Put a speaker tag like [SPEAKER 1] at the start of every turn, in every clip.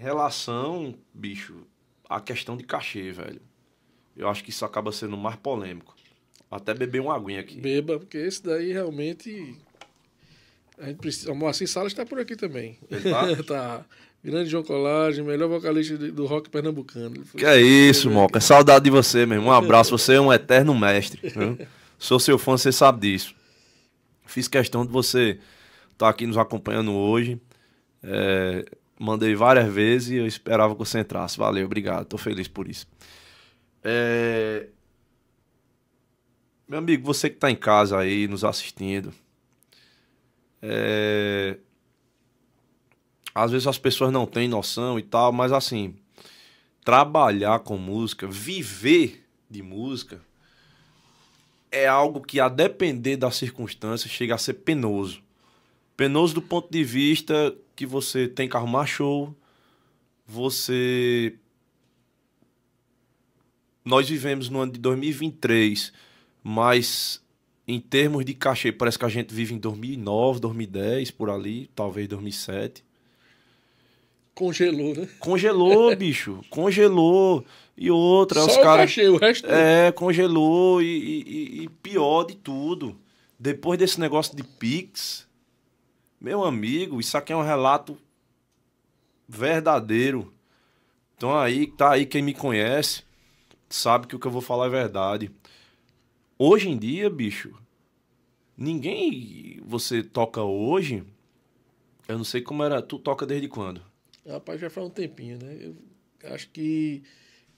[SPEAKER 1] Em relação, bicho, à questão de cachê, velho. Eu acho que isso acaba sendo mais polêmico. Até beber uma aguinha aqui. Beba, porque esse daí realmente. A gente precisa. O Moacir Salas está por aqui também. Ele tá? tá. Grande João Colagem, melhor vocalista do rock pernambucano. que é isso, Moca. É saudade de você, meu irmão. Um abraço. Você é um eterno mestre. Viu? Né? Sou seu fã, você sabe disso. Fiz questão de você estar tá aqui nos acompanhando hoje. É, Mandei várias vezes e eu esperava que você entrasse. Valeu, obrigado. Tô feliz por isso. É... Meu amigo, você que tá em casa aí, nos assistindo. É... Às vezes as pessoas não têm noção e tal, mas assim, trabalhar com música, viver de música, é algo que, a depender das circunstâncias chega a ser penoso. Penoso do ponto de vista que você tem que arrumar show, você. Nós vivemos no ano de 2023, mas em termos de cachê, parece que a gente vive em 2009, 2010, por ali, talvez 2007. Congelou, né? Congelou, bicho. Congelou. E outra, Só os caras. Cachê, o resto. É, é congelou. E, e, e pior de tudo, depois desse negócio de Pix meu amigo, isso aqui é um relato verdadeiro. Então aí, tá aí quem me conhece, sabe que o que eu vou falar é verdade. Hoje em dia, bicho, ninguém você toca hoje. Eu não sei como era, tu toca desde quando? Rapaz, já faz um tempinho, né? Eu acho que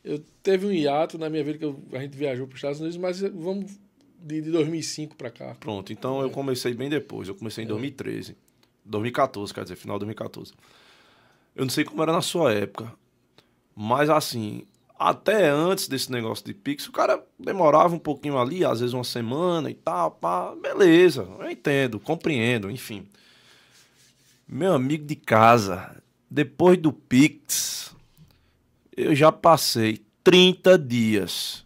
[SPEAKER 1] eu teve um hiato na minha vida que eu, a gente viajou para os Estados Unidos, mas vamos de, de 2005 para cá. Pronto, então é. eu comecei bem depois, eu comecei em é. 2013. 2014, quer dizer, final de 2014. Eu não sei como era na sua época, mas assim, até antes desse negócio de Pix, o cara demorava um pouquinho ali, às vezes uma semana e tal, pá, beleza, eu entendo, compreendo, enfim. Meu amigo de casa, depois do Pix, eu já passei 30 dias.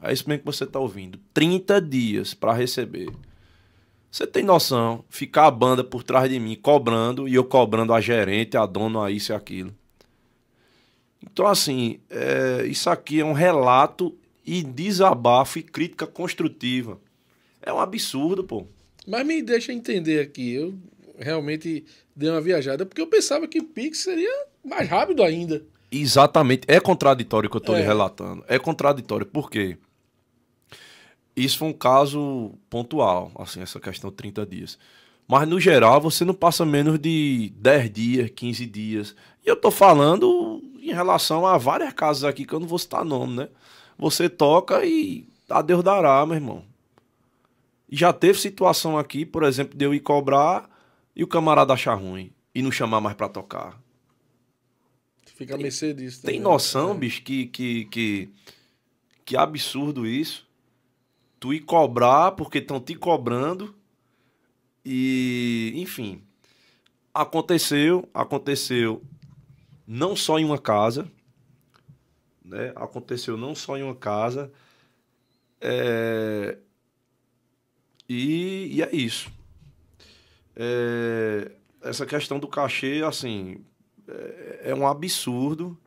[SPEAKER 1] É isso mesmo que você está ouvindo. 30 dias para receber. Você tem noção, ficar a banda por trás de mim cobrando e eu cobrando a gerente, a dona, a isso e aquilo. Então, assim, é, isso aqui é um relato e desabafo e crítica construtiva. É um absurdo, pô. Mas me deixa entender aqui, eu realmente dei uma viajada, porque eu pensava que o Pix seria mais rápido ainda. Exatamente, é contraditório o que eu estou é. lhe relatando. É contraditório, por quê? Isso foi um caso pontual, assim, essa questão de 30 dias. Mas no geral você não passa menos de 10 dias, 15 dias. E eu tô falando em relação a várias casas aqui que eu não vou citar nome, né? Você toca e adeus dará, meu irmão. Já teve situação aqui, por exemplo, de eu ir cobrar e o camarada achar ruim e não chamar mais para tocar. Fica a mercê disso. Também. Tem né? noção, é. bicho, que, que, que, que absurdo isso tu ir cobrar porque estão te cobrando. E, enfim, aconteceu, aconteceu não só em uma casa, né? Aconteceu não só em uma casa. É... E, e é isso. É... Essa questão do cachê, assim, é, é um absurdo.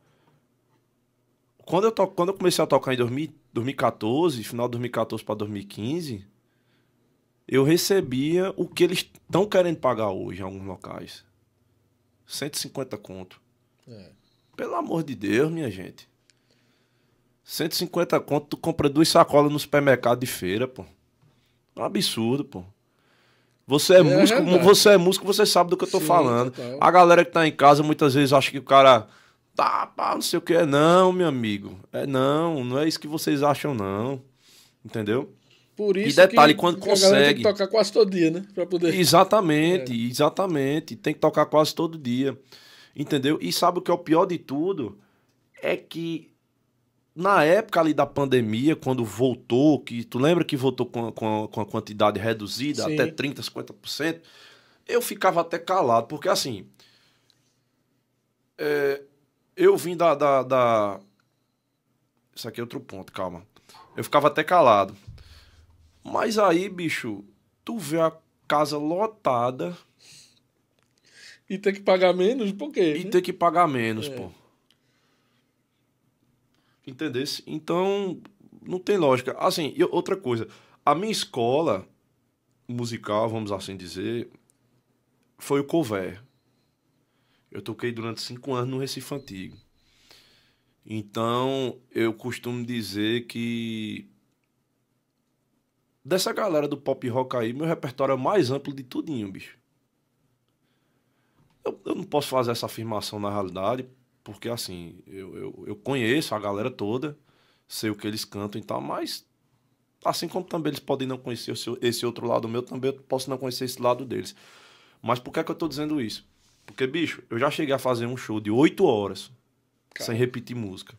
[SPEAKER 1] Quando eu, to... Quando eu comecei a tocar em 2000, 2014, final de 2014 para 2015, eu recebia o que eles estão querendo pagar hoje em alguns locais. 150 conto. É. Pelo amor de Deus, minha gente. 150 conto, tu compra duas sacolas no supermercado de feira, pô. É um absurdo, pô. Você é, é músico, verdade. você é músico, você sabe do que eu tô Sim, falando. Total. A galera que tá em casa muitas vezes acha que o cara tá, pá, não sei o que. É não, meu amigo. É não, não é isso que vocês acham, não. Entendeu? Por isso e detalhe, que, quando consegue. tem que tocar quase todo dia, né? Pra poder... Exatamente, é. exatamente. Tem que tocar quase todo dia. Entendeu? E sabe o que é o pior de tudo? É que na época ali da pandemia, quando voltou, que tu lembra que voltou com, com, com a quantidade reduzida, Sim. até 30%, 50%, eu ficava até calado, porque assim. É, eu vim da, da, da... Isso aqui é outro ponto, calma. Eu ficava até calado. Mas aí, bicho, tu vê a casa lotada. E ter que pagar menos? Por quê? E né? ter que pagar menos, é. pô. Entendesse? Então, não tem lógica. Assim, e outra coisa. A minha escola musical, vamos assim dizer, foi o cover. Eu toquei durante cinco anos no Recife Antigo. Então, eu costumo dizer que dessa galera do pop rock aí, meu repertório é mais amplo de tudinho, bicho. Eu, eu não posso fazer essa afirmação na realidade, porque assim, eu, eu, eu, conheço a galera toda, sei o que eles cantam e tal, mas assim como também eles podem não conhecer seu, esse outro lado meu, também eu posso não conhecer esse lado deles. Mas por que, é que eu estou dizendo isso? Porque, bicho, eu já cheguei a fazer um show de oito horas sem repetir música.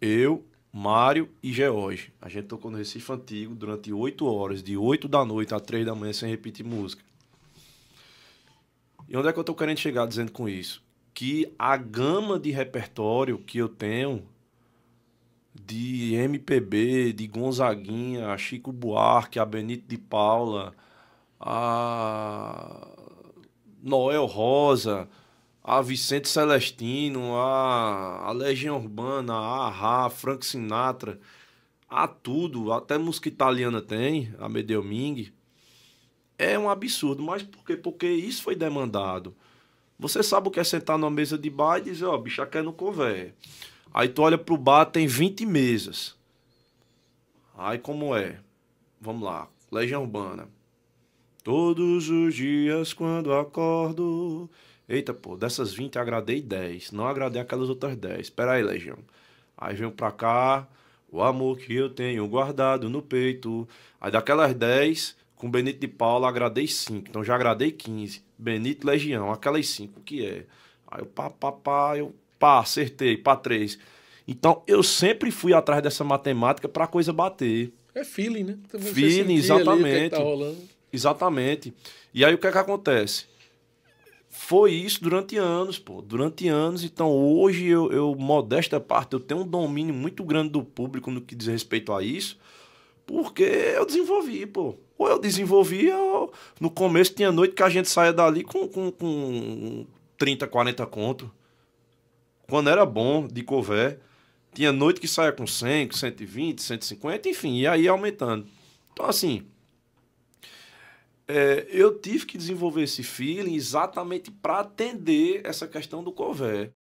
[SPEAKER 1] Eu, Mário e George. A gente tocou no Recife Antigo durante oito horas, de oito da noite a três da manhã, sem repetir música. E onde é que eu tô querendo chegar dizendo com isso? Que a gama de repertório que eu tenho de MPB, de Gonzaguinha, Chico Buarque, a Benito de Paula, a Noel Rosa, a Vicente Celestino, a, a Legião Urbana, a Ahá, Frank Sinatra, a tudo, até música italiana tem, a Medeo Ming. É um absurdo, mas por quê? Porque isso foi demandado. Você sabe o que é sentar numa mesa de bar e dizer, ó, oh, bicho, aqui é no cové. Aí tu olha pro bar, tem 20 mesas. Aí como é? Vamos lá, Legião Urbana. Todos os dias quando acordo. Eita, pô, dessas 20 agradei 10. Não agradei aquelas outras 10. Pera aí, Legião. Aí vem pra cá. O amor que eu tenho guardado no peito. Aí daquelas 10, com Benito de Paula, agradei 5. Então já agradei 15. Benito Legião, aquelas 5 que é. Aí eu pá, pá, pá, eu pá, acertei, pá, 3. Então eu sempre fui atrás dessa matemática pra coisa bater. É feeling, né? Então, você feeling, é tá exatamente. Exatamente. E aí o que é que acontece? Foi isso durante anos, pô. Durante anos. Então hoje eu, eu modesta parte, eu tenho um domínio muito grande do público no que diz respeito a isso, porque eu desenvolvi, pô. Ou eu desenvolvi, eu... no começo tinha noite que a gente saia dali com, com, com 30, 40 conto. Quando era bom, de couvert. Tinha noite que saia com 100, 120, 150, enfim, e aí aumentando. Então, assim, é, eu tive que desenvolver esse feeling exatamente para atender essa questão do cover.